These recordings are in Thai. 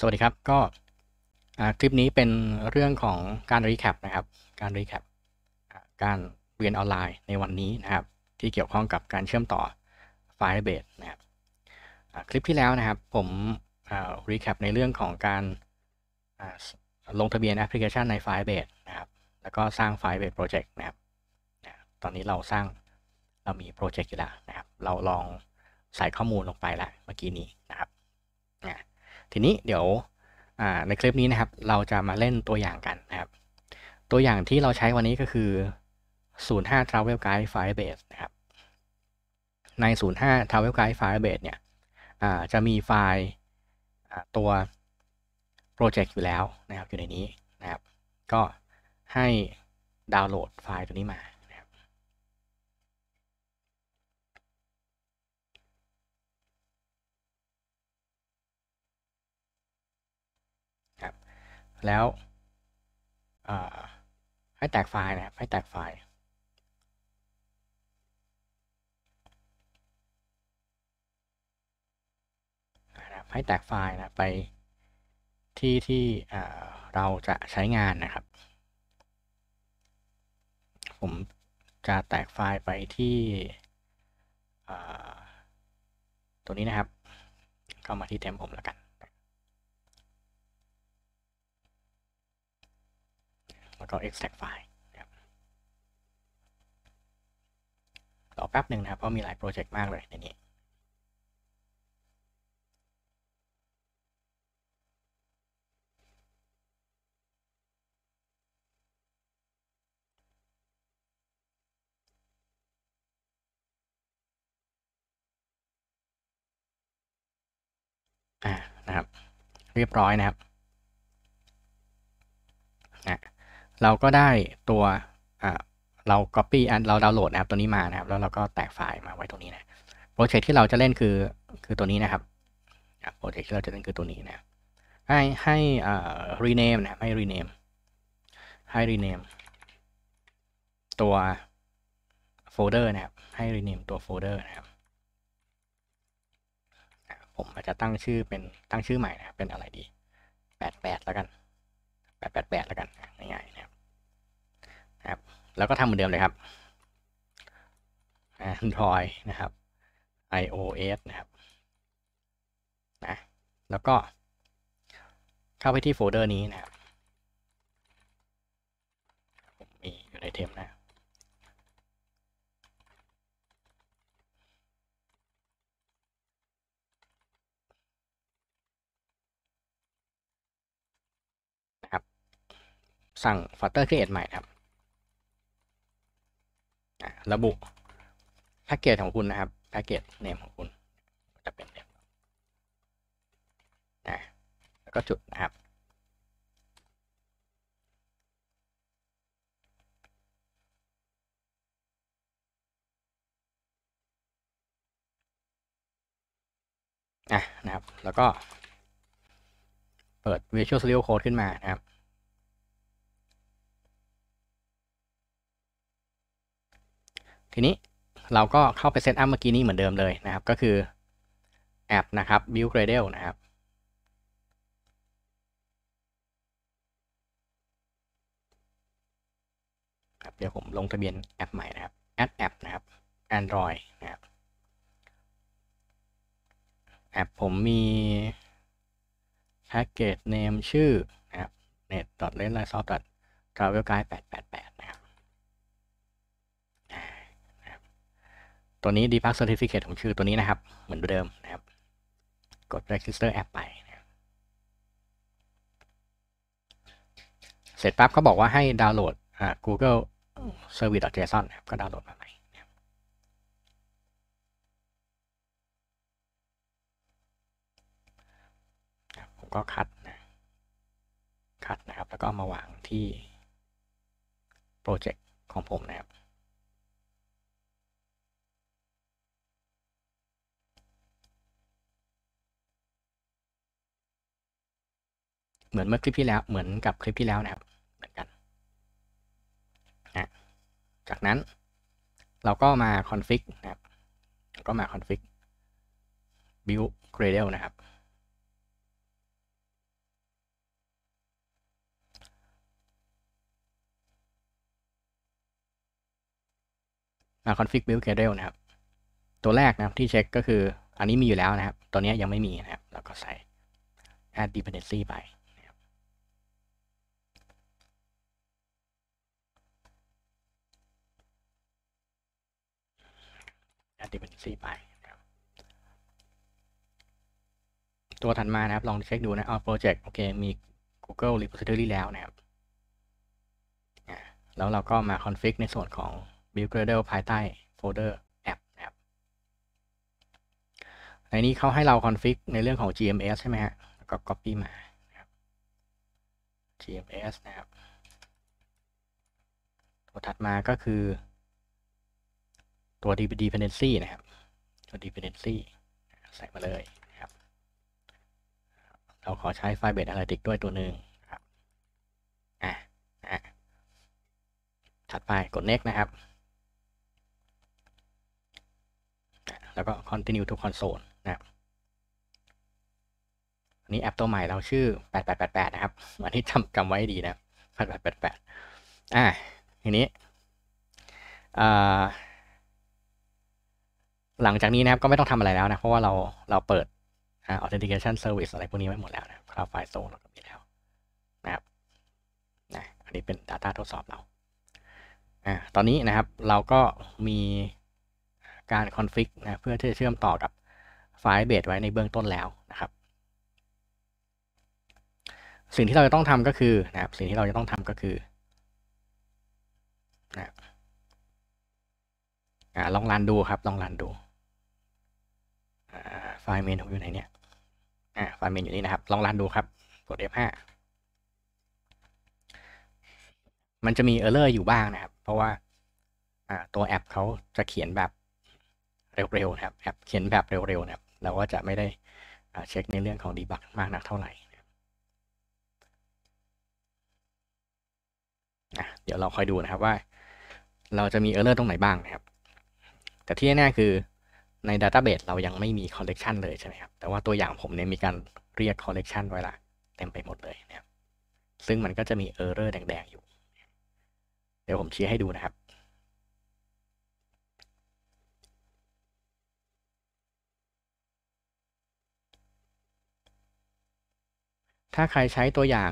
สวัสดีครับ ก็คลิปนี้เป็นเรื่องของการรีแคปนะครับการรีแคปการเรียนออนไลน์ในวันนี้นะครับที่เกี่ยวข้องกับการเชื่อมต่อ Firebase นะครับคลิปที่แล้วนะครับ ผมรีแคปในเรื่องของการลงทะเบียนแอปพลิเคชันใน Firebase นะครับแล้วก็สร้าง Firebase Project นะครับตอนนี้เราสร้างเรามีโปรเจกต์อยู่แล้วนะครับเราลองใส่ข้อมูลลงไปแล้วเมื่อกี้นี้ทีนี้ เดี๋ยวในคลิปนี้นะครับเราจะมาเล่นตัวอย่างกันนะครับ ตัวอย่างที่เราใช้วันนี้ก็คือ05 Travel Guide Firebase นะครับ ใน05 Travel Guide Firebase เนี่ยจะมีไฟล์ตัวโปรเจกต์อยู่แล้วนะครับอยู่ในนี้นะครับ ก็ให้ดาวน์โหลดไฟล์ตัวนี้มาแล้วให้แตกไฟล์นะครับให้แตกไฟล์ให้แตกไฟล์นะไปที่ที่เราจะใช้งานนะครับ ผมจะแตกไฟล์ไปที่ตัวนี้นะครับ เข้ามาที่เทมผมแล้วกันแล้วก็ extract file ต่ครับรอแป๊บหนึ่งนะครับ เพราะมีหลายโปรเจกต์มากเลยในนี้ อ่านะครับ เรียบร้อยนะครับเราก็ได้ตัวเรา Copy อันเราดาวน์โหลดนะครับตัวนี้มานะครับ แล้วเราก็แตกไฟล์มาไว้ตรงนี้นะโปรเจกต์ที่เราจะเล่นคือคือตัวนี้นะครับโปรเจกต์ที่เราจะเล่นคือตัวนี้นะให้ให้ rename นะให้ rename ให้ rename ตัวโฟลเดอร์นะครับให้ rename ตัวโฟลเดอร์นะครับผมอาจจะตั้งชื่อเป็นตั้งชื่อใหม่นะเป็นอะไรดีแปดแปดแล้วกันแปดแปดแปดแล้วกันง่ายๆนะครับครับแล้วก็ทำเหมือนเดิมเลยครับ Android นะครับ iOS นะครับนะแล้วก็เข้าไปที่โฟลเดอร์นี้นะครับผมมี อยู่ในเทมนะสั่ง folder create ใหม่ครับ ระบุแพ็กเกจของคุณนะครับ แพ็กเกจเนมของคุณ จะเป็นเนมนะแล้วก็จุดนะครับอ่ะนะครับ แล้วก็ เปิด Visual Studio Code ขึ้นมานะครับทีนี้เราก็เข้าไปเซตอัพเมื่อกี้นี้เหมือนเดิมเลยนะครับ ก็คือ แอปนะครับ build gradle นะครับ เดี๋ยวผมลงทะเบียนแอปใหม่นะครับ add app นะครับ Android นะครับแอปผมมีแพ็กเกจ name ชื่อ นะครับ net l e n s o f t travel guide 888นะครับตัวนี้ debug certificate ผมชื่อตัวนี้นะครับ เหมือนเดิมนะครับ กด register app ไปเสร็จปั๊บเขาบอกว่าให้ดาวน์โหลด google service.json ก็ดาวน์โหลดมาใหม่ผมก็คัดนะคัดนะครับ แล้วก็มาวางที่โปรเจกต์ของผมนะครับเหมือนเมื่อคลิปที่แล้ว เหมือนกับคลิปที่แล้วนะครับ เหมือนกันนะจากนั้นเราก็มาคอนฟิกนะครับ ก็มาคอนฟิก build gradle นะครับมาคอนฟิก build gradle นะครับ ตัวแรกนะครับที่เช็คก็คืออันนี้มีอยู่แล้วนะครับ ตัวนี้ยังไม่มีนะครับ เราก็ใส่ add dependency ไป4ไปตัวถัดมานะครับลองเช็คดูนะเอาโปรเจกต์โอเค มี Google Repository แล้วนะครับ แล้วเราก็มาคอนฟิกในส่วนของ Build Gradle ภายใต้โฟลเดอร์แอปนะครับในนี้เขาให้เราคอนฟิกในเรื่องของ GMS ใช่ไหมฮะแล้วก็ Copy มา GMS นะครับ ตัวถัดมาก็คือตัว dependency นะครับตัว dependency ใส่มาเลยนะครับ เราขอใช้ ไฟล์ base analytics ด้วยตัวหนึ่งครับอ่ะอ่ะถัดไปกด next นะครับ แล้วก็ continue to console นะครับอันนี้แอปตัวใหม่เราชื่อ 8888 นะครับอันนี้จำจำไว้ดีนะ8888อ่าทีนี้หลังจากนี้นะครับก็ไม่ต้องทำอะไรแล้วนะเพราะว่าเราเราเปิด authentication service อะไรพวกนี้ไว้หมดแล้วนะ cloudflare zone เราก็มีแล้วนะครับนะอันนี้เป็น data ทดสอบเราอ่าตอนนี้นะครับเราก็มีการ config นะเพื่อที่จะเชื่อมต่อกับไฟล์เบสไว้ในเบื้องต้นแล้วนะครับ สิ่งที่เราจะต้องทำก็คือนะครับสิ่งที่เราจะต้องทำก็คือนะลองรันดูครับลองรันดูไฟล์เมนผมอยู่ไหนเนี่ยไฟล์เมนอยู่นี่นะครับ ลองรันดูครับกด F5 มันจะมีเออร์เลอร์อยู่บ้างนะครับ เพราะว่าตัวแอปเขาจะเขียนแบบเร็วๆนะครับ แอปเขียนแบบเร็วๆนะครับเราก็จะไม่ได้เช็คในเรื่องของดีบักมากนักเท่าไหร่ เดี๋ยวเราคอยดูนะครับว่าเราจะมีเออร์เลอร์ตรงไหนบ้างนะครับ แต่ที่แน่ๆคือในดัตต้าเบสเรายังไม่มีคอลเลกชันเลยใช่ไหมครับ แต่ว่าตัวอย่างผมเนี่ยมีการเรียกคอลเลกชันไว้ละ เต็มไปหมดเลยนะครับซึ่งมันก็จะมีเออร์เรอร์แดงๆ อยู่ เดี๋ยวผมชี้ให้ดูนะครับ ถ้าใครใช้ตัวอย่าง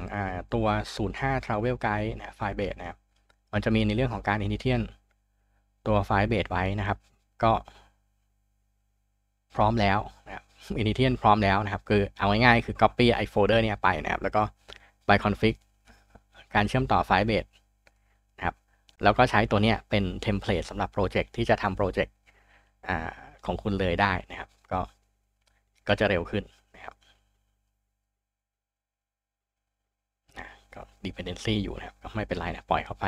ตัว 05 Travel Guide นะไฟเบสนะครับมันจะมีในเรื่องของการ i n i t i a n ตัวไฟเบสไว้นะครับ ก็พร้อมแล้วนะครับอินิเทียนพร้อมแล้วนะครับ คือเอาง่ายๆ คือ Copy ไอโฟลเดอร์เนี่ย ไปนะครับ แล้วก็ ไป Config การเชื่อมต่อไฟล์เบสนะครับ แล้วก็ใช้ตัวเนี้ยเป็นเทมเพลตสำหรับโปรเจกต์ที่จะทำโปรเจกต์ของคุณเลยได้นะครับ ก็ก็จะเร็วขึ้นนะครับนะก็ dependency อยู่นะครับ ก็ไม่เป็นไรนะ ปล่อยเข้าไป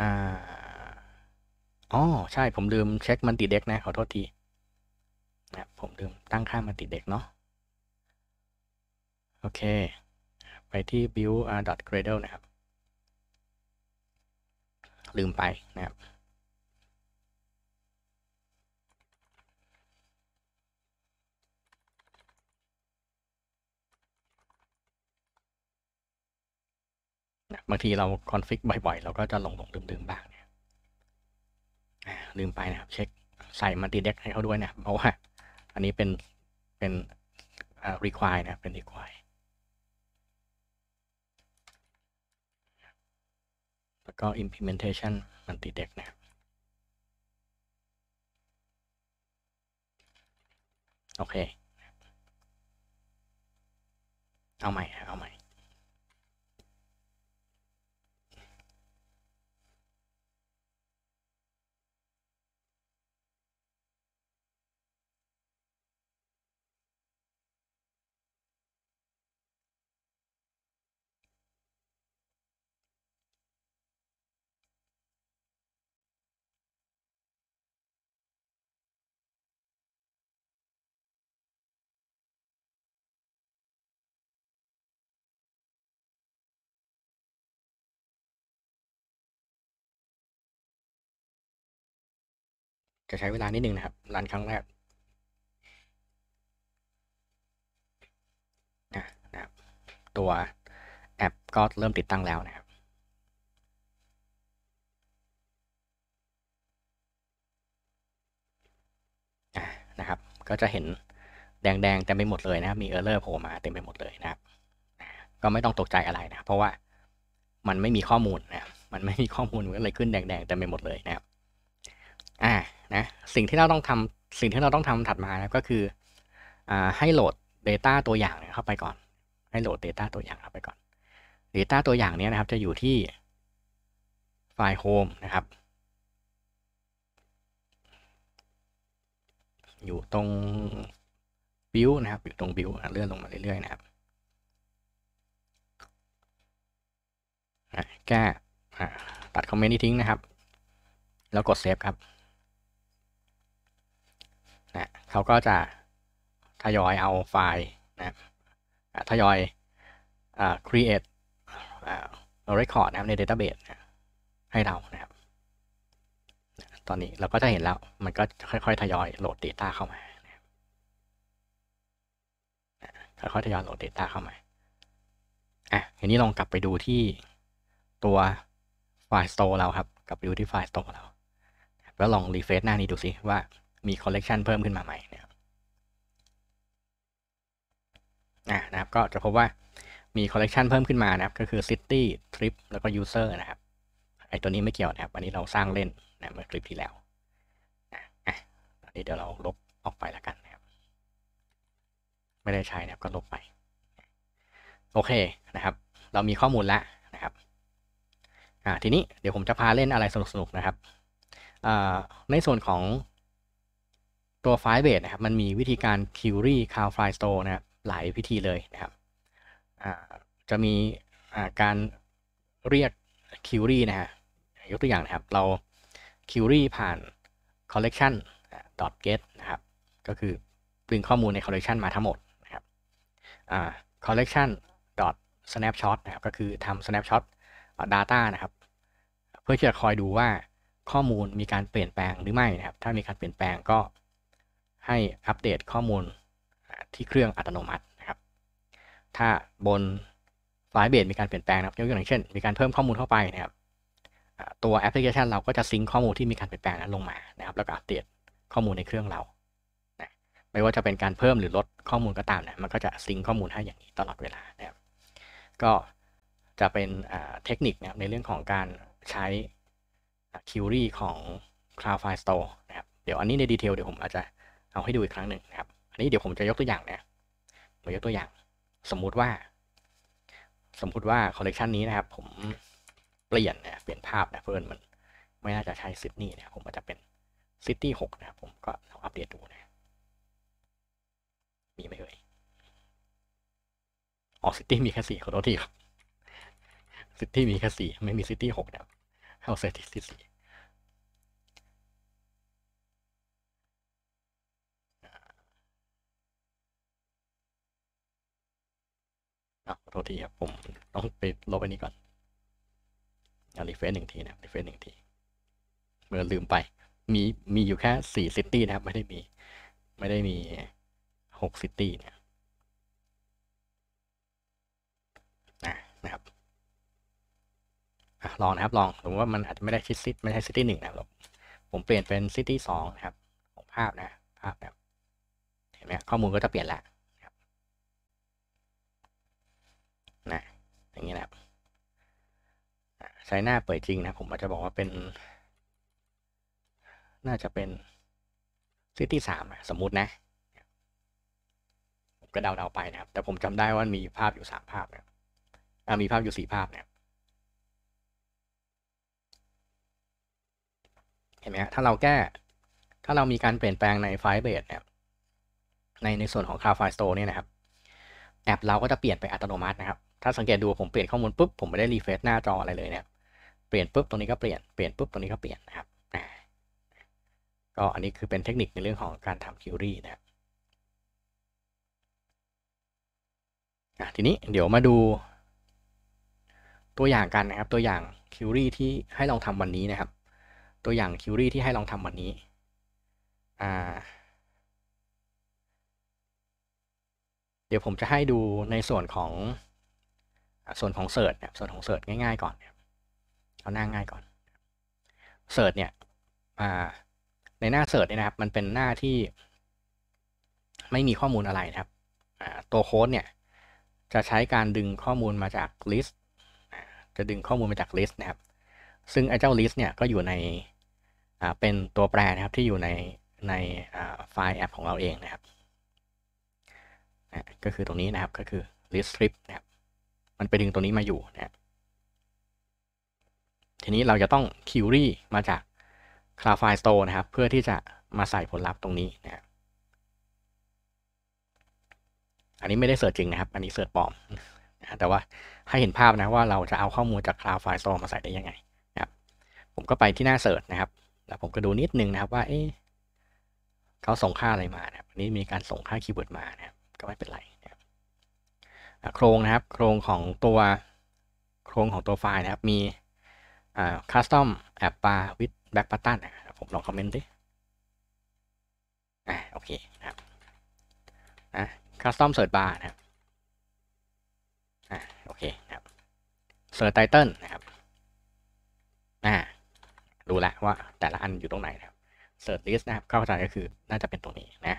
อ่าอ๋อ ใช่ผม ลืม เช็คมันติเด็กนะ ขอโทษทีนะผม ลืมตั้งค่ามันติเด็กเนาะโอเค ไปที่ build r gradle นะครับ ลืมไปนะครับบางทีเราคอนฟิกบ่อย ๆ เราก็ จะหลงหลงลืมดืมบ้างลืม ไป นะครับเช็ค ใส่มันติเด็กให้เขาด้วยนะเพราะ ว่า อันนี้ เป็น เป็น require นะ เป็น require แล้ว ก็ implementation มันติเด็กนะ โอเค เอาใหม่ เอาใหม่จะใช้เวลานิดนึงนะครับ รันครั้งแรกนะครับ ตัวแอปก็เริ่มติดตั้งแล้วนะครับนะครับ ก็จะเห็นแดงๆเต็มไปหมดเลยนะครับ มีเออร์เลอร์โผล่มาเต็มไปหมดเลยนะครับก็ไม่ต้องตกใจอะไรนะเพราะว่ามันไม่มีข้อมูลนะมันไม่มีข้อมูลก็เลยขึ้น แดงๆเต็มไปหมดเลยนะครับ อ่านะสิ่งที่เราต้องทำสิ่งที่เราต้องทำถัดมานะก็คืออให้โหลด Data ตัวอย่างเข้าไปก่อน ให้โหลด Data ตัวอย่างเข้าไปก่อน Data ตัวอย่างนี้นะครับ จะอยู่ที่ไฟล์ Home นะครับ อยู่ตรงบิวนะครับอยู่ตรงบิวเลื่อนลงมาเรื่อยๆนะครับแก้ตัดคอมเมนต์นี้ทิ้งนะครับ แล้วกดเซฟครับนะเขาก็จะทยอยเอาไฟล์นะทยอย create record นะใน database ให้เรานะครับตอนนี้เราก็จะเห็นแล้วมันก็ค่อยๆทยอยโหลด Data เข้ามาค่อยๆทยอยโหลด Data เข้ามาอ่ะเห็นนี้ลองกลับไปดูที่ตัวไฟล์ store เราครับ กลับไปดูที่ไฟล์ store เราแล้วลอง refresh หน้านี้ดูสิว่ามีคอลเลกชันเพิ่มขึ้นมาใหม่นะครับอ่านะครับก็จะพบว่ามีคอลเลกชันเพิ่มขึ้นมานะครับก็คือ City Trip แล้วก็ User นะครับไอตัวนี้ไม่เกี่ยวนะครับ อันนี้เราสร้างเล่นนะเมื่อคลิปที่แล้วนะอ่ะตอนนี้เดี๋ยวเราลบออกไปละกันนะครับ ไม่ได้ใช้นะครับก็ลบไป โอเคนะครับ เรามีข้อมูลแล้วนะครับอ่าทีนี้เดี๋ยวผมจะพาเล่นอะไรสนุก ๆ นะครับ ในส่วนของตัวไฟเบดนะครับ มันมีวิธีการ query c คา f i l e store นะครับหลายวิธีเลยนะครับจะมีการเรียก query นะฮะยกตัวอย่างนะครับเรา query ผ่าน collection get นะครับก็คือดึงข้อมูลใน collection มาทั้งหมดนะครับ collection snapshot นะครับก็คือทำ snapshot data นะครับเพื่อที่จะคอยดูว่าข้อมูลมีการเปลี่ยนแปลงหรือไม่นะครับถ้ามีการเปลี่ยนแปลงก็ให้อัปเดตข้อมูลที่เครื่องอัตโนมัตินะครับ ถ้าบนไฟล์เบสมีการเปลี่ยนแปลงนะครับยกตัวอย่างเช่นมีการเพิ่มข้อมูลเข้าไปนะครับตัวแอปพลิเคชันเราก็จะซิงค์ข้อมูลที่มีการเปลี่ยนแปลงนั้นลงมานะครับ แล้วก็อัปเดตข้อมูลในเครื่องเรานะไม่ว่าจะเป็นการเพิ่มหรือลดข้อมูลก็ตามนะมันก็จะซิงค์ข้อมูลให้อย่างนี้ตลอดเวลานะครับก็จะเป็นเทคนิคนะครับในเรื่องของการใช้คิวรีของ Cloud File Store นะครับเดี๋ยวอันนี้ในดีเทลเดี๋ยวผมอาจจะเอาให้ดูอีกครั้งหนึ่งนะครับ อันนี้เดี๋ยวผมจะยกตัวอย่างนะผมยกตัวอย่าง สมมุติว่า สมมุติว่าคอลเลกชันนี้นะครับ ผมเปลี่ยนนะเปลี่ยนภาพนะเพื่อนมัน ไม่น่าจะใช้ซิดนีย์นะผมอาจจะเป็นซิตี้หกนะผม ก็ลองอัปเดตดูนะ มีไหมเอ่ยออกซิตี้มีแค่สี่ขอโทษทีครับซิตี้มีแค่สี่ ไม่มีซิตี้หกนะเอาเซตที่สี่โทษทีครับ ผมต้องไปลบอันนี้ก่อนอ่ารีเฟซหนึ่งทีนะรีเฟซหนึ่งทีเมื่อลืมไปมีมีอยู่แค่สี่ซิตี้นะครับไม่ได้มีไม่ได้มีหกซิตี้เนี่ยนะครับอลองนะครับลองสมมติว่ามันอาจจะไม่ได้ชิดซิตไม่ใช่ซิตี้หนึ่งนะครับผมเปลี่ยนเป็นซิตี้สองนะครับของภาพนะภาพแบบเห็นไหมข้อมูลก็จะเปลี่ยนละอย่างนี้นะครับใช้หน้าเปิดจริงนะผมอาจจะบอกว่าเป็นน่าจะเป็นซิตี้สามสมมุตินะผมก็เดาๆไปนะครับ แต่ผมจำได้ว่ามีภาพอยู่สามภาพเนี่ยมีภาพอยู่สี่ภาพเนี่ยเห็นไหมถ้าเราแก้ถ้าเรามีการเปลี่ยนแปลงในไฟล์เบสเนี่ยในในส่วนของ Cloud File Store เนี่ยนะครับ แอปเราก็จะเปลี่ยนไปอัตโนมัตินะครับถ้าสังเกตดูผมเปลี่ยนข้อมูลปุ๊บผมไม่ได้รีเฟรชหน้าจออะไรเลยเนี่ยเปลี่ยนปุ๊บตรงนี้ก็เปลี่ยนเปลี่ยนปุ๊บตรงนี้ก็เปลี่ยนนะครับก็อันนี้คือเป็นเทคนิคในเรื่องของการทำคิวรี่นะครับทีนี้เดี๋ยวมาดูตัวอย่างกันนะครับตัวอย่างคิวรี่ที่ให้ลองทำวันนี้นะครับ ตัวอย่างคิวรี่ที่ให้ลองทำวันนี้เดี๋ยวผมจะให้ดูในส่วนของส่วนของเสิร์ชเนี่ย ส่วนของเสิร์ชง่ายๆก่อนเอาหน้าง่ายก่อนเสิร์ชเนี่ย ในหน้าเสิร์ชเนี่ยนะครับ มันเป็นหน้าที่ไม่มีข้อมูลอะไรนะครับ ตัวโค้ดเนี่ย จะใช้การดึงข้อมูลมาจากลิสต์จะดึงข้อมูลมาจากลิสต์นะครับ ซึ่งไอ้เจ้าลิสต์เนี่ย ก็อยู่ในเป็นตัวแปรนะครับ ที่อยู่ในในไฟล์แอปของเราเองนะครับ ก็คือตรงนี้นะครับ ก็คือ list strip นะครับมันไปดึงตัวนี้มาอยู่นะทีนี้เราจะต้องคิวรี่มาจาก Cloudflare Store นะครับ เพื่อที่จะมาใส่ผลลัพธ์ตรงนี้นะอันนี้ไม่ได้เสิร์ชจริงนะครับ อันนี้เสิร์ชปลอมนะแต่ว่าให้เห็นภาพนะว่าเราจะเอาข้อมูลจาก Cloudflare Store มาใส่ได้ยังไงนะครับ ผมก็ไปที่หน้าเสิร์ชนะครับ แล้วผมก็ดูนิดนึงนะครับว่า เอ๊ะเขาส่งค่าอะไรมานะครับอันนี้มีการส่งค่าคีย์เวิร์ดมานะครับก็ไม่เป็นไรโครงนะครับโครงของตัวโครงของตัวไฟล์นะครับมีคัสตอมแอปปาวิดแบ็กปัตตันะครับผมลองคอมเมนต์ดิอ่าโอเคครับนะัสตอมเ s ิร์ชบาร์นะครับอ่าโอเคครับเ s ิร์ชไ t เ t ิลนะครับอ่าดูแล้วว่าแต่ละอันอยู่ตรงไหนนะครับเซิร์ชลิสต์นะครับ เข้าใจก็คือน่าจะเป็นตรงนี้นะ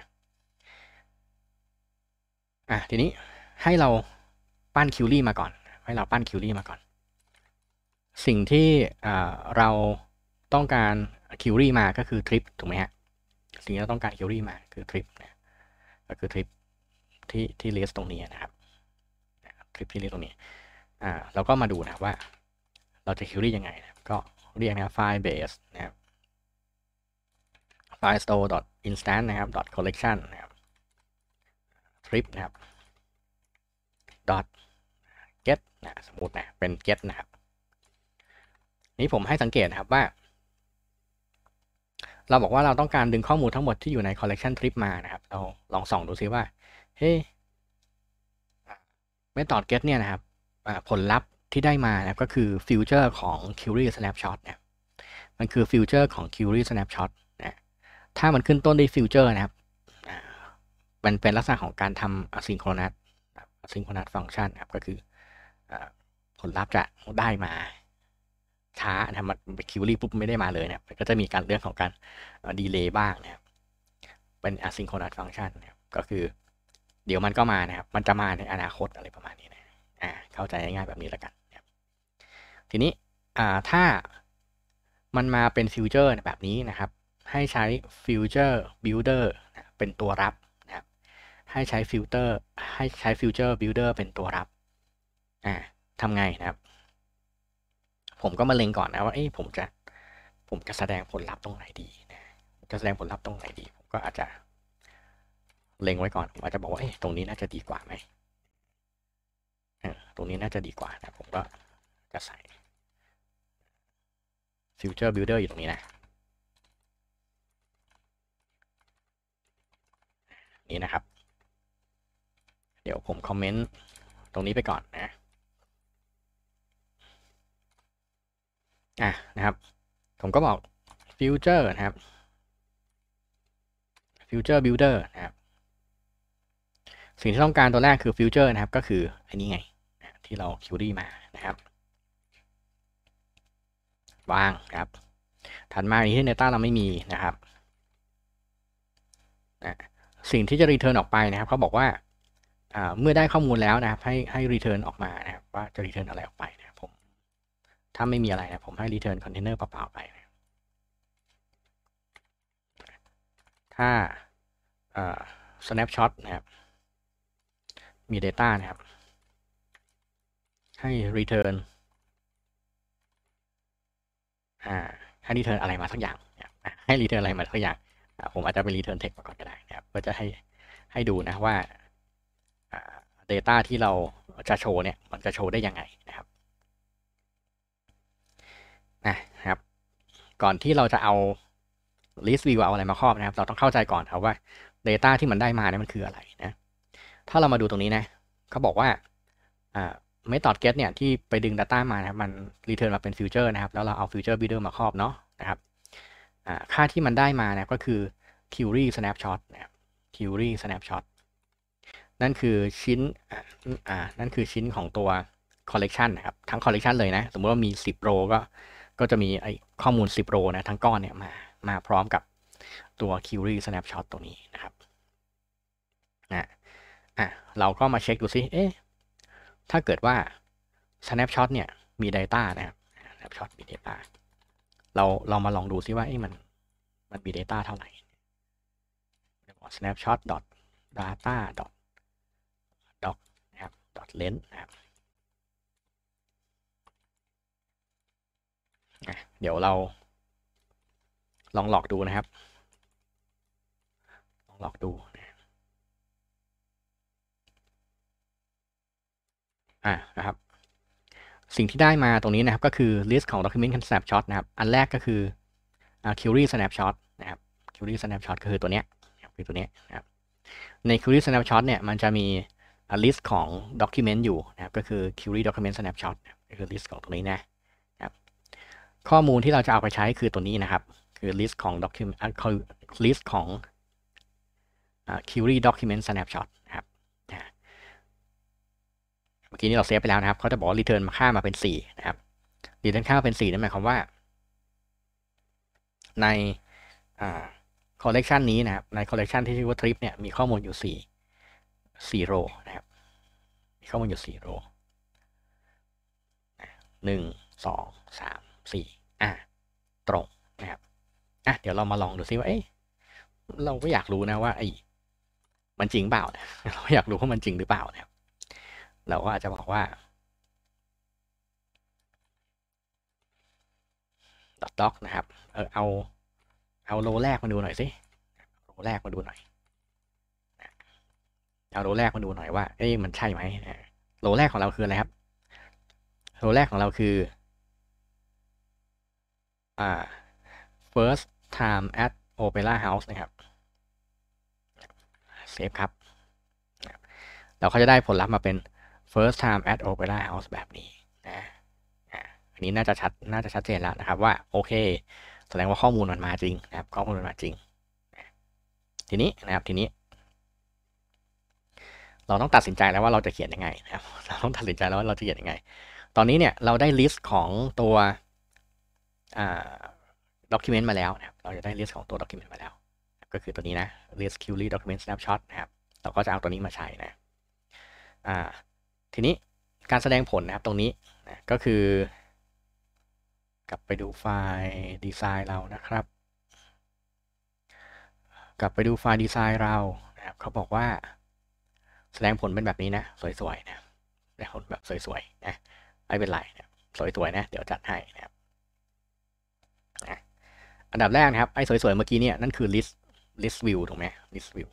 อ่ะทีนี้ให้เราปั้นคิวรี่มาก่อน ให้เราปั้นคิวรี่มาก่อน สิ่งที่เราต้องการคิวรี่มาก็คือทริปถูกไหมฮะ สิ่งที่เราต้องการคิวรี่มาคือทริปนะก็คือทริปที่ที่เลสตรงนี้นะครับทริปที่เลสตรงนี้ อ่า เราก็มาดูนะว่าเราจะคิวรี่ยังไงนะก็เรียกนะไฟล์เบสนะครับไฟล์ store i n s t a n e นะครับ collection นะครับ trip นะครับ dot get นะสมมตินะเป็น get นะครับ นี้ผมให้สังเกตนะครับว่า เราบอกว่าเราต้องการดึงข้อมูลทั้งหมดที่อยู่ใน collection trip มานะครับเราลองส่องดูซิว่าเฮ้ไมตอด get เนี่ยนะครับ ผลลัพธ์ที่ได้มานะก็คือฟิวเจอร์ของ query snapshot นะมันคือฟิวเจอร์ของ query snapshot นะถ้ามันขึ้นต้นด้วยฟิวเจอร์นะครับมันเป็นลักษณะของการทำ a s y n c h r o n o u s ซิงโครนัสฟังก์ชันครับก็คือผลลัพธ์จะได้มาช้านะมันไปคิวรี่ปุ๊บไม่ได้มาเลยเนี่ยก็จะมีการเรื่องของการดีเลย์บ้างนะครับเป็นอซิงโครนัสฟังก์ชันนะครับก็คือ เดี๋ยวมันก็มานะครับมันจะมาในอนาคตอะไรประมาณนี้นะอ่าเข้าใจง่าย ๆ แบบนี้แล้วกันนะทีนี้อ่าถ้ามันมาเป็นฟิวเจอร์แบบนี้นะครับ ให้ใช้ฟิวเจอร์บิดเดอร์เป็นตัวรับให้ใช้ฟิลเตอร์ให้ใช้ฟิวเจอร์บิลดเออร์เป็นตัวรับอ่าทำไงนะครับ ผมก็มาเล็งก่อนนะว่าเอ้ผมจะผมจะแสดงผลลัพธ์ตรงไหนดีนะจะแสดงผลลัพธ์ตรงไหนดี ผมก็อาจจะเล็งไว้ก่อน ผมอาจจะบอกว่าเอ้ตรงนี้น่าจะดีกว่าไหม ตรงนี้น่าจะดีกว่านะ ผมก็จะใส่ฟิ t เ r อร์บิ d ดเอยู่ตรงนี้นะ นี่นะครับเดี๋ยวผมคอมเมนต์ตรงนี้ไปก่อนนะ อ่ะนะครับ ผมก็บอกฟิวเจอร์นะครับ ฟิวเจอร์บิลดอร์นะครับ สิ่งที่ต้องการตัวแรกคือฟิวเจอร์นะครับก็คืออันนี้ไงที่เราคิวรี่มานะครับ วางครับ ถัดมาอีกที่ในต้าเราไม่มีนะครับ สิ่งที่จะรีเทิร์นออกไปนะครับเขาบอกว่าเมื่อได้ข้อมูลแล้วนะครับ ให้ให้เทิร์นออกมานะครับว่าจะรีเทิร์นอะไรออกไปนะครับผม ถ้าไม่มีอะไรนะผมให้รีเทิร์นคอนเทนเนอร์เปล่าๆไปนะถ้า snapshot นะครับ มี data นะครับ ให้รีเทิร์นให้รีเทิร์นอะไรมาสักอย่าง ให้รีเทิร์นอะไรมาสักอย่าง ผมอาจจะเป็นเทิร์นเทคมาก่อนก็ได้นะครับเพื่อจะให้ให้ดูนะว่า Data ที่เราจะโชว์เนี่ยมันจะโชว์ได้ยังไงนะครับ นะครับ ก่อนที่เราจะเอา list view เอาอะไรมาครอบนะครับ เราต้องเข้าใจก่อนครับว่า Data ที่มันได้มาเนี่ยมันคืออะไรนะ ถ้าเรามาดูตรงนี้นะเขาบอกว่าเมธอด get เนี่ย ที่ไปดึง Data มานะครับมัน return มาเป็น future นะครับ แล้วเราเอา future b u i l d e r มาครอบเนาะนะครับค่าที่มันได้มานะก็คือ query snapshot นะครับ query snapshot นั่นคือชิ้นอ่านั่นคือชิ้นของตัวคอลเลกชันนะครับ ทั้งคอลเลกชันเลยนะ สมมติว่ามี 10โรก็ก็จะมีไอข้อมูล 10โรนะ ทั้งก้อนเนี่ยมามาพร้อมกับตัว Query Snapshot ตัวนี้นะครับ่ะอ่ะเราก็มาเช็คดูซิ เอ๊ะถ้าเกิดว่า Snapshot เนี่ยมี Data นะครับ Snapshot มี Data เราเรามาลองดูซิว่าไอ้มันมันมี Data เท่าไหร่ snapshot data ดเลนส์นะครับเดี๋ยวเราลองหลอกดูนะครับ ลองหลอกดูอ่านะครับ สิ่งที่ได้มาตรงนี้นะครับก็คือ list ของ document snapshot นะครับ อันแรกก็คือ query snapshot นะครับ query snapshot ก็คือตัวเนี้ยคือตัวเนี้ยนะครับ ใน query snapshot เนี่ยมันจะมีลิสต์ของ Document อยู่นะครับก็คือ Query Document Snapshot ก็คือลิสต์ของตรงนี้นะครับข้อมูลที่เราจะเอาไปใช้คือตัวนี้นะครับคือลิสต์ของ document ิสต์ของ Query Document Snapshot นะครับเมื่อกี้นี้เราเซฟไปแล้วนะครับเขาจะบอกรีเ return มาค่ามาเป็น 4 นะครับ return ค่าเป็น4นั่นหมายความว่า ใน collection นี้นะครับใน collection ที่ชื่อว่า trip เนี่ยมีข้อมูลอยู่ 4สี่โรนะครับมีข้อมูลอยู่สี่โรหนึ่งสองสามสี่อ่ะ ตรงนะครับ อ่ะ เดี๋ยวเรามาลองดูซิว่า เอ๊ะเราก็อยากรู้นะว่าไอ้มันจริงเปล่านะเราอยากรู้ว่ามันจริงหรือเปล่านะครับเราก็อาจจะบอกว่า dot doc นะครับ เออ เอา เอาโลแรกมาดูหน่อยสิโลแรกมาดูหน่อยเอาโลแรกมาดูหน่อยว่าเอ๊ะมันใช่ไหม โลแรกของเราคืออะไรครับ โลแรกของเราคืออ่า first time at opera house นะครับเซฟครับเราก็จะได้ผลลัพธ์มาเป็น first time at opera house แบบนี้นะอันนี้น่าจะชัด น่าจะชัดเจนแล้วนะครับว่าโอเคแสดงว่าข้อมูลมันมาจริงนะครับข้อมูลมันมาจริง ทีนี้นะครับทีนี้เราต้องตัดสินใจแล้วว่าเราจะเขียนยังไงนะครับ เราต้องตัดสินใจแล้วว่าเราจะเขียนยังไง ตอนนี้เนี่ยเราได้ลิสต์ของตัวด็อกิเมนต์มาแล้วนะครับ เราจะได้ลิสต์ของตัวด็อกิเมนต์มาแล้ว ก็คือตัวนี้นะ list q u r y document snapshot นะครับ เราก็จะเอาตัวนี้มาใช้นะทีนี้การแสดงผลนะครับตรงนี้นะก็คือ กลับไปดูไฟล์ดีไซน์เรานะครับ กลับไปดูไฟล์ดีไซน์เรานะครับ เขาบอกว่าแสดงผลเป็นแบบนี้นะ สวยๆนะแสดงผลแบบสวยๆนะไม่เป็นไรนะสวยๆนะ เดี๋ยวจัดให้นะครับ อันดับแรกนะครับ ไอ้สวยๆเมื่อกี้เนี่ยนั่นคือ list list view ถูกไหม list view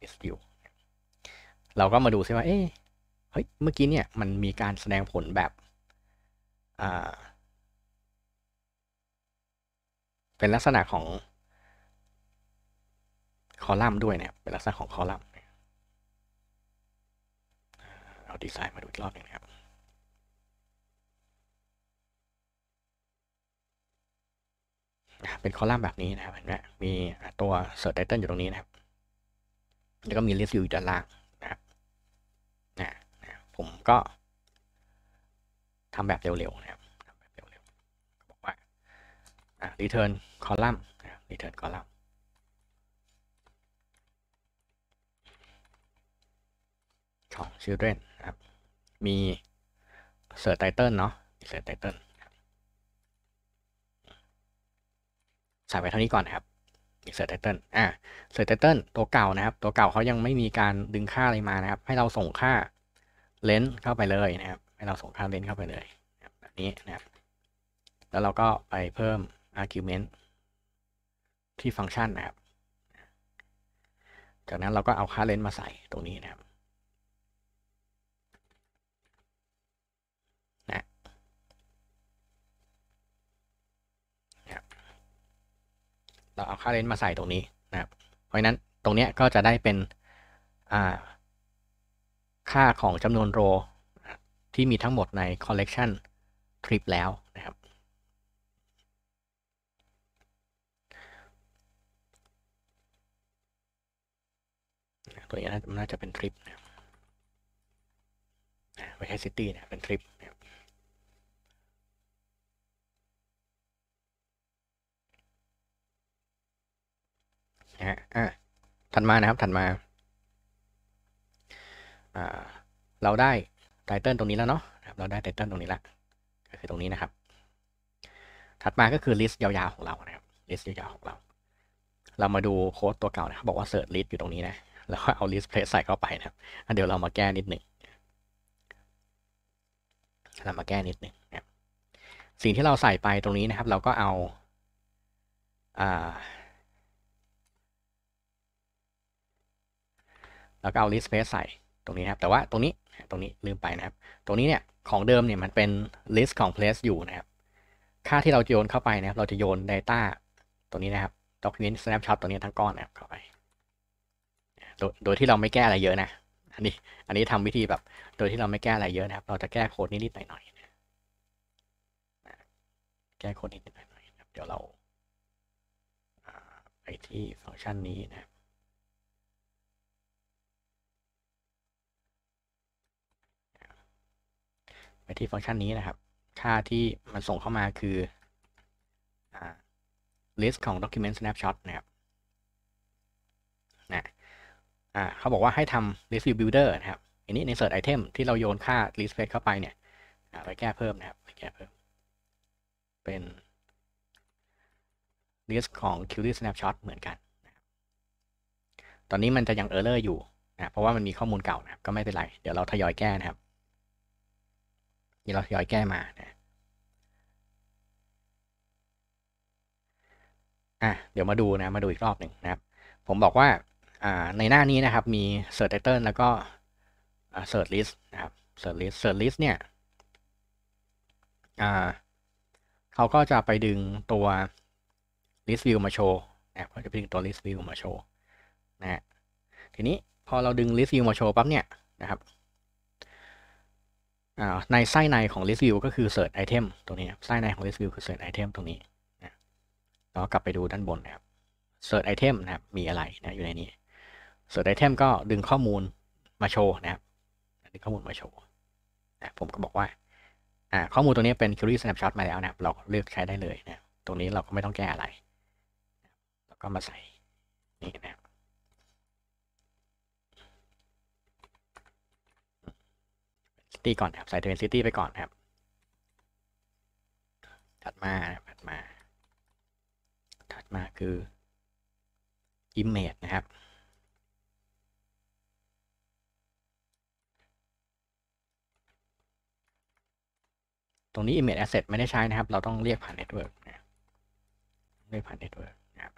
list view เราก็มาดูซิว่าเอ้เฮ้ยเมื่อกี้เนี่ยมันมีการแสดงผลแบบอ่าเป็นลักษณะของคอลัมน์ด้วยเนี่ยเป็นลักษณะของคอลัมน์าดีไซน์มาดูอีกรอบหนึ่งนะครับ เป็นคอลัมน์แบบนี้นะครับ เห็นไหมมีตัวเสิร์ชไตเติลอยู่ตรงนี้นะครับ แล้วก็มีลิสต์อยู่ด้านล่างนะครับนะผมก็ทำแบบเร็วๆนะครับแบบเร็วๆบอกว่า Return Column Return Column ของ Children มีเสิร์ชไตเติลเนาะเสิร์ชไตเติลใส่ไปเท่านี้ก่อนนะครับเสิร์ชไตเติลอ่าเสิร์ชไตเติลตัวเก่านะครับ ตัวเก่าเขายังไม่มีการดึงค่าอะไรมานะครับ ให้เราส่งค่าเลนส์เข้าไปเลยนะครับ ให้เราส่งค่าเลนส์เข้าไปเลยแบบนี้นะครับ แล้วเราก็ไปเพิ่ม argument ที่ฟังก์ชันนะครับ จากนั้นเราก็เอาค่าเลนส์มาใส่ตรงนี้นะครับเราเอาค่าเลนส์มาใส่ตรงนี้นะครับ เพราะนั้นตรงนี้ก็จะได้เป็นค่าของจำนวนโรที่มีทั้งหมดใน collection trip แล้วนะครับตัวนี้น่าจะเป็นทริป นะไม่ใช่ซิตี้นะเป็นทริปะอ่ะถัดมานะครับถัดมาอ่าเราได้ไตเติลตรงนี้แล้วเนาะเราได้ไตเติลตรงนี้ละก็คือตรงนี้นะครับ ถัดมาก็คือลิสต์ยาวๆของเรานะครับลิสต์ยาวๆ ของเรา เรามาดูโค้ดตัวเก่านะบอกว่าเสิร์ชลิสต์อยู่ตรงนี้นะ แล้วก็เอาลิสต์เพลสใส่เข้าไปนะครับเดี๋ยวเรามาแก้นิดหนึ่งเรามาแก้นิดหนึ่งนะครับ สิ่งที่เราใส่ไปตรงนี้นะครับ เราก็เอาอ่าแล้วก็เอา list space ใส่ตรงนี้นะครับ แต่ว่าตรงนี้ ตรงนี้ลืมไปนะครับ ตรงนี้เนี่ยของเดิมเนี่ยมันเป็น list ของ place อยู่นะครับ ค่าที่เราโยนเข้าไปนะครับเราจะโยน data ตรงนี้นะครับ document snapshot ตัวนี้ทั้งก้อนนะครับเข้าไป โดยที่เราไม่แก้อะไรเยอะนะ อันนี้ อันนี้ทำวิธีแบบ โดยที่เราไม่แก้อะไรเยอะนะครับ เราจะแก้โค้ดนิดๆหน่อยๆแก้โค้ดนิดๆหน่อยๆเดี๋ยวเราไปที่ฟังก์ชันนี้นะครับไปที่ฟังก์ชันนี้นะครับ ค่าที่มันส่งเข้ามาคือ list ของ document snapshot นะครับ นะเขาบอกว่าให้ทำ list view builder นะครับ อันนี้ insert item ที่เราโยนค่า list page เข้าไปเนี่ยไป แก้เพิ่มนะครับไปแก้เพิ่ม เป็น list ของ query snapshot เหมือนกัน ตอนนี้มันจะยัง error อยู่นะเพราะว่ามันมีข้อมูลเก่านะครับ ก็ไม่เป็นไร เดี๋ยวเราทยอยแก้นะครับที่เราทยอยแก้มานะอ่ะเดี๋ยวมาดูนะ มาดูอีกรอบหนึ่งนะครับ ผมบอกว่าในหน้านี้นะครับ มี Search Title แล้วก็ Search List นะครับ Search List Search List เนี่ยเขาก็จะไปดึงตัว List View มาโชว์นะเขาจะไปดึงตัว List View มาโชว์นะฮะทีนี้พอเราดึง List View มาโชว์ปั๊บเนี่ยนะครับในไส้ในของ list view ก็คือ search item ตรงนี้ไส้ในของ list view คือ search item ตรงนี้นะแล้วกลับไปดูด้านบนนะครับ search item นะครับ มีอะไรนะอยู่ในนี้ search item ก็ดึงข้อมูลมาโชว์นะครับดึงข้อมูลมาโชว์นะผมก็บอกว่า ข้อมูลตัวนี้เป็น query snapshot มาแล้วนะครับ เราเลือกใช้ได้เลยนะตรงนี้เราก็ไม่ต้องแก้อะไร แล้วก็มาใส่นี่นะครับ d e i t y ก่อนครับใส่เ d นซิ i t y ไปก่อนครับ ถัดมาถัดมา ถัดมาคือ Image นะครับ ตรงนี้ Image Asset ไม่ได้ใช้นะครับ เราต้องเรียกผ่าน Network นะเรียกผ่าน Network นะครับ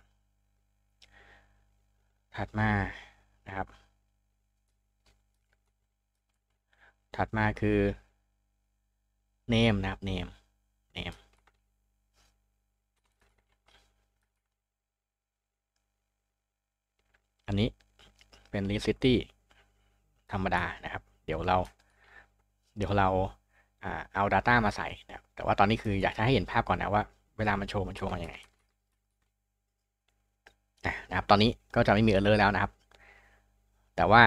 ถัดมานะครับถัดมาคือ name นะครับ name name อันนี้เป็น list city ธรรมดานะครับ เดี๋ยวเรา เดี๋ยวเราเอา Data มาใส่นะครับ แต่ว่าตอนนี้คืออยากให้เห็นภาพก่อนนะว่าเวลามันโชว์มันโชว์มาอย่างไงนะครับ ตอนนี้ก็จะไม่มี error แล้วนะครับ แต่ว่า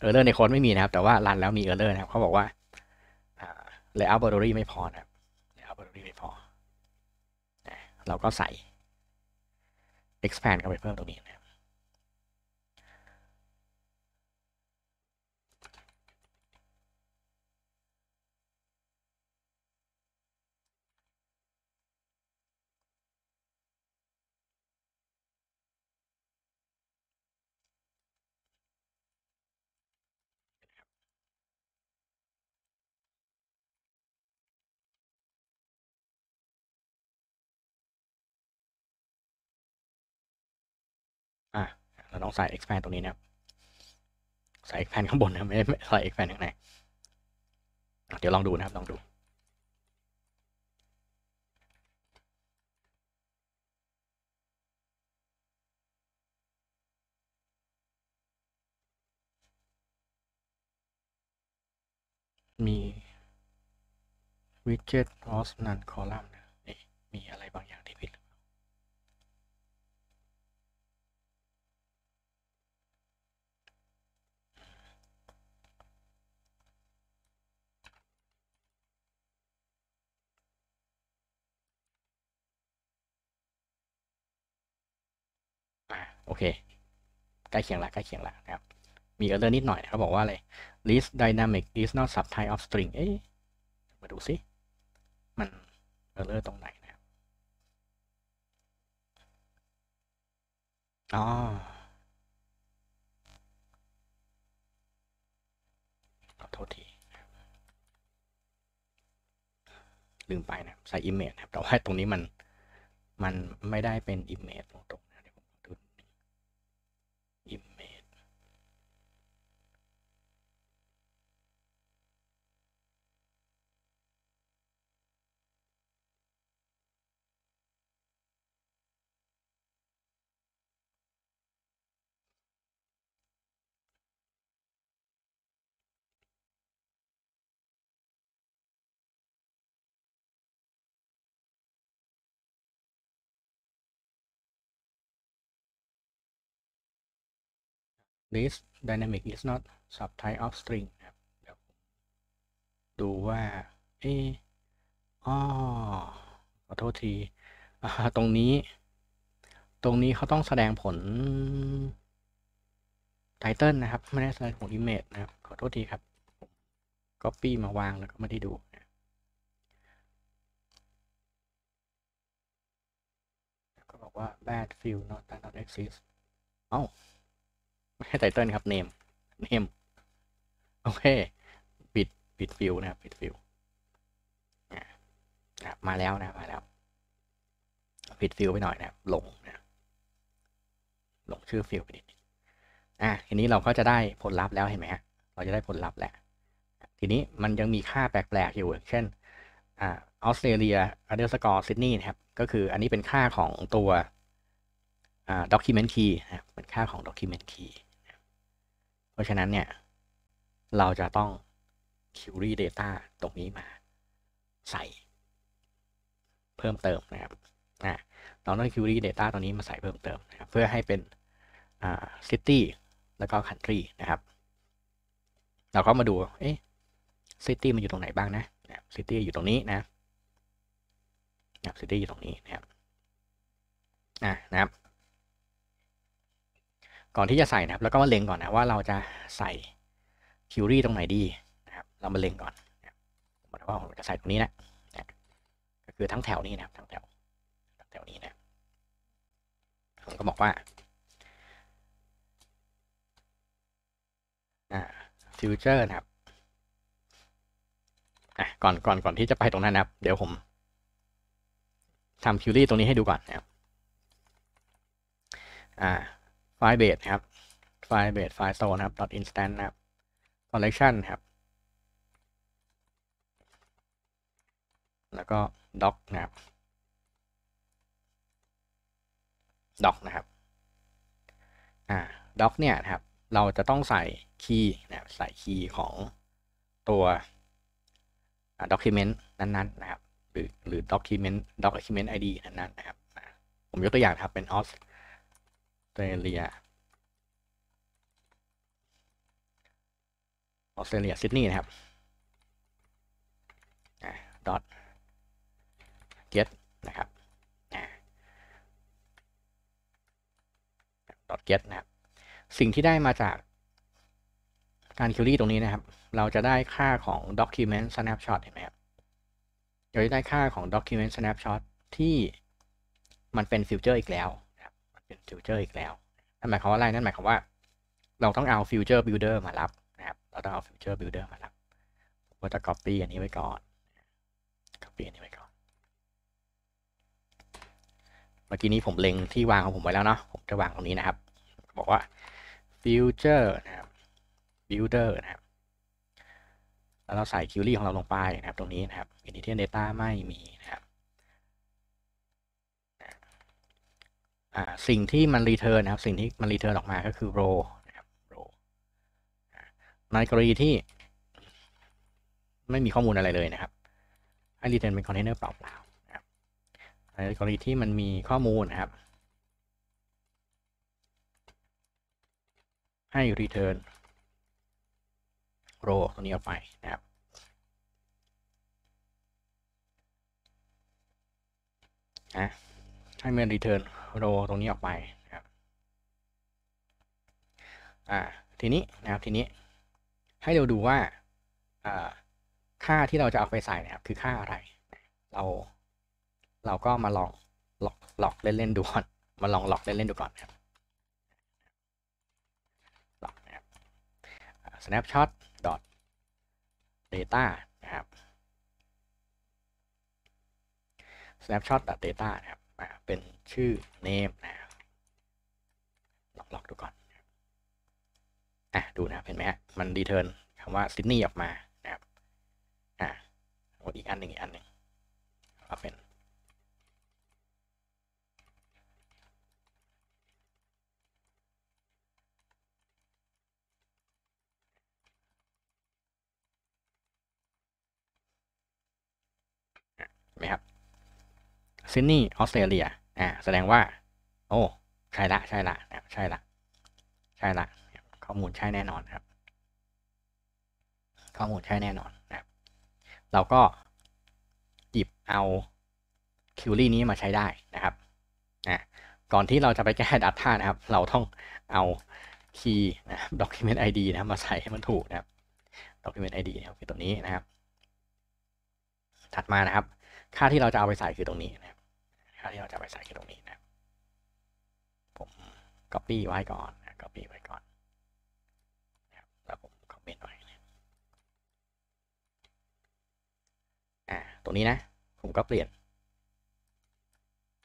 เออร์เลอร์ในโค้ดไม่มีนะครับ แต่ว่ารันแล้วมีเออร์เลอร์นะครับเขาบอกว่าเลเยอร์บอร์ดรี่ไม่พอนะครับเลเยอร์บอร์ดรี่ไม่พอเราก็ใส่ expand เข้าไปเพิ่มตรงนี้นะเราต้องใส่ expand ตรงนี้นะครับใส่ expand ข้างบนนะ ไม่ได้ใส่ expand ข้างใน เดี๋ยวลองดูนะครับ ลองดู มี widget ต o s s n o n คอลัมน์นี่มีอะไรบางอย่างโอเค ใกล้เคียงละใกล้เคียงละนะครับมีเออร์นิดหน่อยเขาบอกว่าอะไร list dynamic i s not subtype of string เอ๊ะมาดูสิ มันเออร์ตรงไหนนะครับอ๋อขอโทษทีลืมไปนะใส่ image ครับแต่ว่าตรงนี้มัน มัน ไม่ได้เป็น image ตรง list dynamic is not subtype of string ครับเดี๋ยวดูว่าเอออ๋อขอโทษที ตรงนี้ ตรงนี้เขาต้องแสดงผล title นะครับ ไม่ได้แสดงผล image นะครับขอโทษทีครับ copy มาวางแล้วก็ไม่ได้ดู ก็บอกว่า bad field not not exist เอ้าไม่ใช่ไตเติลครับเนม เนมโอเคปิดปิดฟิลนะครับ ปิดฟิลนะมาแล้วนะ มาแล้วปิดฟิลไปหน่อยนะ ลงนะ ลงชื่อฟิลไปนิดอ่ะทีนี้เราก็จะได้ผลลัพธ์แล้วเห็นไหมฮะ เราจะได้ผลลัพธ์แหละ ทีนี้มันยังมีค่าแปลกๆอยู่เช่นออสเตรเลียอเดอร์สกอร์ซิดนีย์นะครับ ก็คืออันนี้เป็นค่าของตัวด็อกิเมนต์คีย์นะครับเป็นค่าของด็อกิเมนต์คีย์เพราะฉะนั้นเนี่ยเราจะต้อง query data ตรงนี้มา ใส่ เพิ่มเติมนะครับนะเราต้อง query data ตรงนี้มาใส่เพิ่มเติมนะครับ เพื่อให้เป็น city แล้วก็ country นะครับ เราก็มาดูเอ๊ะ city มันอยู่ตรงไหนบ้างนะ city อยู่ ตรงนี้ นะนะ city อยู่ตรงนี้นะครับอ่ะนะครับก่อนที่จะใส่นะครับแล้วก็มาเล็งก่อนนะว่าเราจะใส่ คิวรี่ตรงไหนดีนะครับ เรามาเล็งก่อนผมบอกว่าผมจะใส่ตรงนี้นะนะก็คือทั้งแถวนี้นะครับทั้งแถวทั้งแถวนี้นะผมก็บอกว่าฟิวเจอร์นะครับก่อนก่อนก่อนที่จะไปตรงนั้นนะครับ เดี๋ยวผมทำคิวรี่ตรงนี้ให้ดูก่อนนะครับอ่าไฟล์เบสครับไฟล์เบสไฟล์โซนครับ i n s t a n e ครับ collection ครับ แล้วก็ doc นะครับ doc นะครับ อ่า doc เนี่ยครับ เราจะต้องใส่คีย์นะครับใส่คีย์ของตัวด็อก m เมนต์นั้นๆ นะครับ หรือหรือด็อก m เมนต์ด็อก n เมนต์ไอดีนั้นๆนะครับ ผมยกตัวอย่างครับ เป็น o อ s เตรเลียออสเตรเลียซิดนีย์นะครับดอทเกตนะครับดอทเกตนะครับ สิ่งที่ได้มาจากการคิวรี่ตรงนี้นะครับ เราจะได้ค่าของ document snapshot เห็นไหมครับเราจะได้ค่าของ document snapshot ที่มันเป็นฟิวเจอร์อีกแล้วเป็นฟิวเจอร์อีกแล้วนั่นหมายความว่าอะไร นั่นหมายความว่า เราต้องเอาฟิวเจอร์บิลดเออร์มารับนะครับ เราต้องเอาฟิวเจอร์บิลดเออร์มารับ ผมก็จะ copy อันนี้ไว้ก่อน copy อันนี้ไว้ก่อน เมื่อกี้นี้ผมเล็งที่วางของผมไว้แล้วเนาะ ผมจะวางตรงนี้นะครับ บอกว่าฟิวเจอร์นะครับบิลดเออร์นะครับ แล้วเราใส่คิวรี่ของเราลงไปนะครับ ตรงนี้นะครับอินดิเทนเดต้าไม่มีนะครับสิ่งที่มันรีเทิร์นนะครับ สิ่งที่มันรีเทิร์นออกมาก็คือโรนะครับโรในกรณีที่ ไม่มีข้อมูลอะไรเลยนะครับ ให้รีเทิร์นเป็นคอนเทนเนอร์เปล่าๆนะครับในกรณีที่มันมีข้อมูลนะครับ ให้รีเทิร์นโรตัวนี้ออกไปนะครับนะให้มันรีเทิร์นโรตรงนี้ออกไปนะครับ อ่า ทีนี้นะครับ ทีนี้ให้เราดูว่าอ่า ค่าที่เราจะเอาไปใส่นะครับ คือค่าอะไร เรา เราก็มาลองหลอกหลอกเล่นนดูก่อน มาลองหลอกเล่นเล่นดูก่อนครับหลอกนะครับ snapshot dot data นะครับ snapshot dot data นะครับเป็นชื่อ name นะล็อกกดูก่อนอ่ะดูนะ เห็นไหมฮะมันดีเทิร์นคำว่า ซิดนีย์ออกมานะครับอ่ะอีก อันหนึ่งอีก อันหนึ่งเอาเป็นไหมครับ ซิดนีย์ออสเตรเลียอ่าแสดงว่า โอ้ ใช่ละใช่ละใช่ละใช่ละ ข้อมูลใช่แน่นอนครับ ข้อมูลใช่แน่นอนนะครับ เราก็หยิบเอาคิวรี่นี้มาใช้ได้นะครับอ่าก่อนที่เราจะไปแก้ดตท่านะครับ เราต้องเอาคีย์นะ document id นะมาใส่ให้มันถูกนะครับ document id นะครับคือตัวนี้นะครับ ถัดมานะครับ ค่าที่เราจะเอาไปใส่คือตรงนี้นะครับคล้ที่เราจะไปใส่แค่ตรงนี้นะ ผม copy ไว้ก่อนนะ copy ไว้ก่อนนะครับแล้วผม comment ไว้นะอ่าตรงนี้นะ ผมก็เปลี่ยน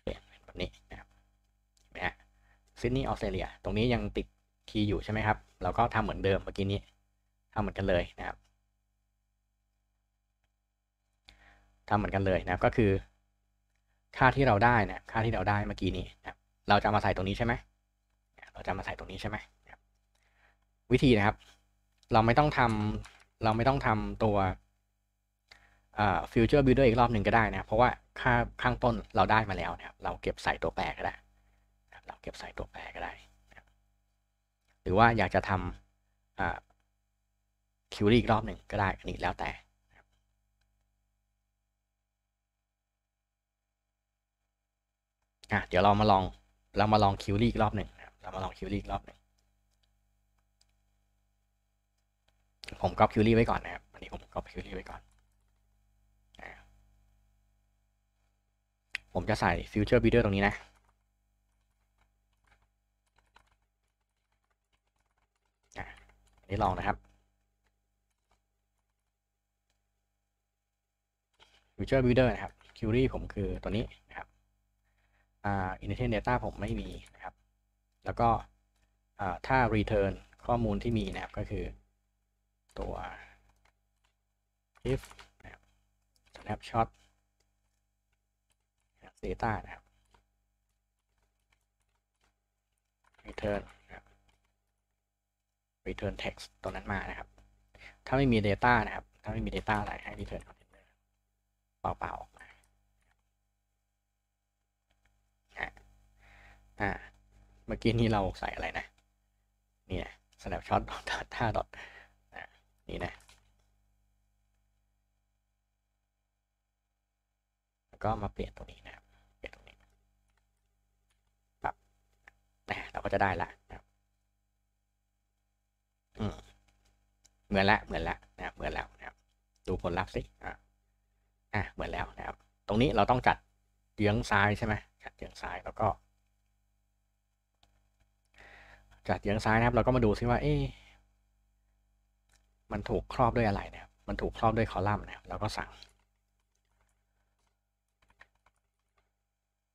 เปลี่ยนแบบนี้นะครับนไฮะซิดนีย์ออสเตรเลียตรงนี้ยังติดคีย์อยู่ใช่ไหมครับ เราก็ทำเหมือนเดิมเมื่อกี้นี้ทำเหมือนกันเลยนะครับทำเหมือนกันเลยนะครับก็คือค่าที่เราได้นะค่าที่เราได้เมื่อกี้นี้นะ เราจะมาใส่ตรงนี้ใช่ไหม เราจะมาใส่ตรงนี้ใช่ไหม วิธีนะครับ เราไม่ต้องทำเราไม่ต้องทำตัวฟิวเจอร์บิลเดอ์อีกรอบหนึ่งก็ได้นะ เพราะว่าค่าข้างต้นเราได้มาแล้วนะครับเราเก็บใส่ตัวแปรก็ได้ เราเก็บใส่ตัวแปรก็ได้ หรือว่าอยากจะทำคิวรี่อีกรอบหนึ่งก็ได้ อันนี้แล้วแต่อ่ะเดี๋ยวเรามาลองเรามาลองคิวรีกรอบหนึ่งเรามาลองคิวรีกรอบหนึ่งผมก็อคิวรีไว้ก่อนนะครับ อันนี้ผมก็อคิวรีไว้ก่อนผมจะใส่ฟิวเจอร์บิเดอร์ตรงนี้นะ นี่ลองนะครับฟิวเจอร์บิ u เดอร์นะครับคิวรีผมคือตัวนี้อินเทอร์เน็ตต้าผมไม่มีนะครับ แล้วก็ถ้า return ข้อมูลที่มีนะครับก็คือตัว if snapshot data นะครับ return return text ตัวนั้นมานะครับ ถ้าไม่มี data นะครับ ถ้าไม่มี data อะไรให้ return ์นเปล่าๆออกมาอ่าเมื่อกี้นี้เราใส่อะไรนะ นี่นะ snapshot d ท t าดอทนี่นะ แล้วก็มาเปลี่ยนตรงนี้นะ เปลี่ยนตรงนี้ปรับนะเราก็จะได้ละนะครับอืมเหมือนละเหมือนละนะ เหมือนแล้วนะครับดูผลลัพธ์สิอ่ะอ่ะเหมือนแล้วนะครับ ตรงนี้เราต้องจัดเยื้องซ้ายใช่ไหมจัดเยื้องซ้าย แล้วก็จากเตียงซ้ายนะครับ เราก็มาดูซิว่า เอ๊มันถูกครอบด้วยอะไรนะครับมันถูกครอบด้วยคอลัมน์นะครับเราก็สั่ง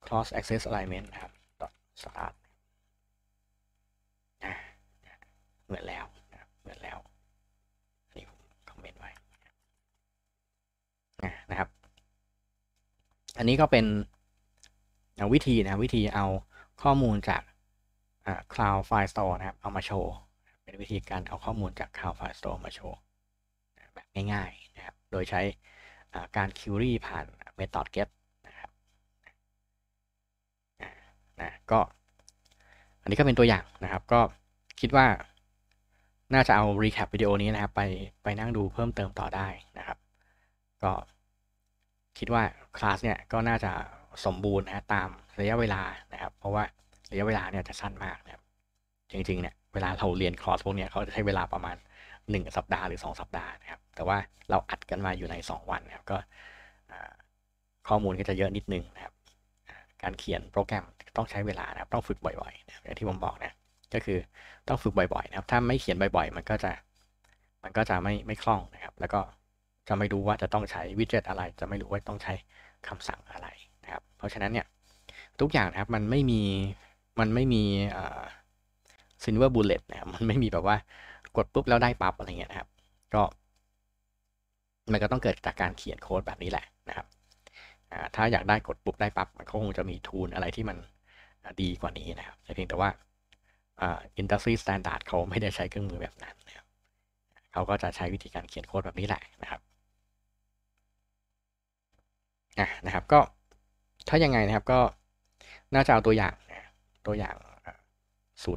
cross axis alignment นะครับ start เหมือนแล้วเหมือนแล้ว นี่ผมคอมเมนต์ไว้นะครับ อันนี้ก็เป็นวิธีนะวิธีเอาข้อมูลจาก Cloud File Store นะครับเอามาโชว์ เป็นวิธีการเอาข้อมูลจาก Cloud File Store มาโชว์แบบง่ายๆนะครับโดยใช้การ Query ผ่าน Method Get นะครับนะก็อันนี้ก็เป็นตัวอย่างนะครับก็คิดว่าน่าจะเอา Recap วิดีโอนี้นะครับไปไปนั่งดูเพิ่มเติมต่อได้นะครับก็คิดว่าคลาสเนี่ยก็น่าจะสมบูรณ์นะตามระยะเวลานะครับ เพราะว่าระยะเวลาเนี่ยจะสั้นมากนะครับ จริงๆเนี่ยเวลาเราเรียนคอร์สพวกนี้เขาจะใช้เวลาประมาณ 1 สัปดาห์หรือ 2 สัปดาห์นะครับ แต่ว่าเราอัดกันมาอยู่ใน 2 วันนะครับก็ข้อมูลก็จะเยอะนิดนึงนะครับ การเขียนโปรแกรมต้องใช้เวลานะครับ ต้องฝึกบ่อยๆนะอย่างที่ผมบอกนะก็คือต้องฝึกบ่อยๆนะครับ ถ้าไม่เขียนบ่อย ๆ มันก็จะ มันก็จะไม่ไม่คล่องนะครับ แล้วก็จะไม่รู้ว่าจะต้องใช้วิดเจ็ตอะไร จะไม่รู้ว่าต้องใช้คำสั่งอะไรนะครับ เพราะฉะนั้นเนี่ยทุกอย่างนะครับมันไม่มีมันไม่มีซินเวอร์บูลเลตนะครับมันไม่มีแบบว่ากดปุ๊บแล้วได้ปั๊บอะไรเงี้ยนะครับ ก็ มันก็ต้องเกิดจากการเขียนโค้ดแบบนี้แหละนะครับ ถ้าอยากได้กดปุ๊บได้ปั๊บมันก็คงจะมีทูลอะไรที่มันดีกว่านี้นะครับแต่เพียงแต่ว่าอินดัสทรีสแตนดาร์ดเขาไม่ได้ใช้เครื่องมือแบบนั้นนะครับเขาก็จะใช้วิธีการเขียนโค้ดแบบนี้แหละนะครับ อ่ะนะครับก็ถ้ายังไงนะครับก็น่าจะเอาตัวอย่างตัวอย่าง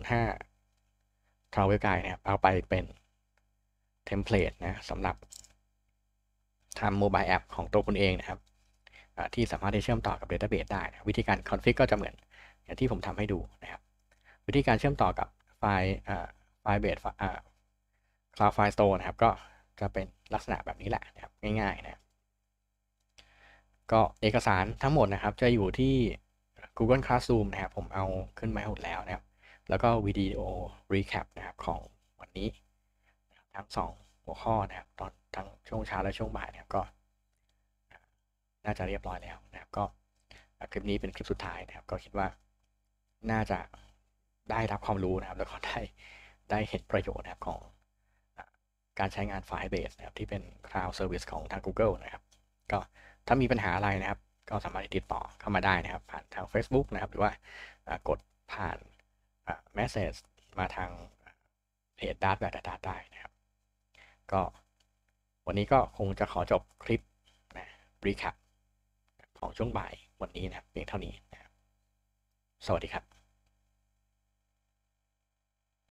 05 Travel Guide นะครับเอาไปเป็นเทมเพลตนะสำหรับทำโมบายแอปของตัวคุณเองนะครับที่สามารถที่เชื่อมต่อกับ Database ได้นะวิธีการคอนฟิกก็จะเหมือนอย่างที่ผมทำให้ดูนะครับ วิธีการเชื่อมต่อกับไฟล์ไฟล์เบสคลาวด์ไฟล์สโตร์นะครับก็จะเป็นลักษณะแบบนี้แหละนะครับง่าย ๆนะก็เอกสารทั้งหมดนะครับจะอยู่ที่ Google Classroom นะครับผมเอาขึ้นมาหมดแล้วนะครับ แล้วก็วิดีโอ recap นะครับของวันนี้ทั้ง 2 หัวข้อนะครับ ตอนทั้งช่วงเช้าและช่วงบ่ายนะครับก็ น่าจะเรียบร้อยแล้วนะครับ ก็คลิปนี้เป็นคลิปสุดท้ายนะครับ ก็คิดว่า น่าจะได้รับความรู้นะครับ แล้วก็ได้ได้เห็นประโยชน์นะครับของการใช้งาน Firebase นะครับที่เป็น Cloud Service ของทาง Google นะครับ ก็ถ้ามีปัญหาอะไรนะครับก็สามารถติดต่อเข้ามาได้นะครับ ผ่านทาง Facebook นะครับ หรือว่ากดผ่าน message มาทางเพจด์บแบบดาบได้นะครับก็วันนี้ก็คงจะขอจบคลิปนะรีแคปของช่วงบ่ายวันนี้นะเพียงเท่านี้นะครับ สวัสดีครับ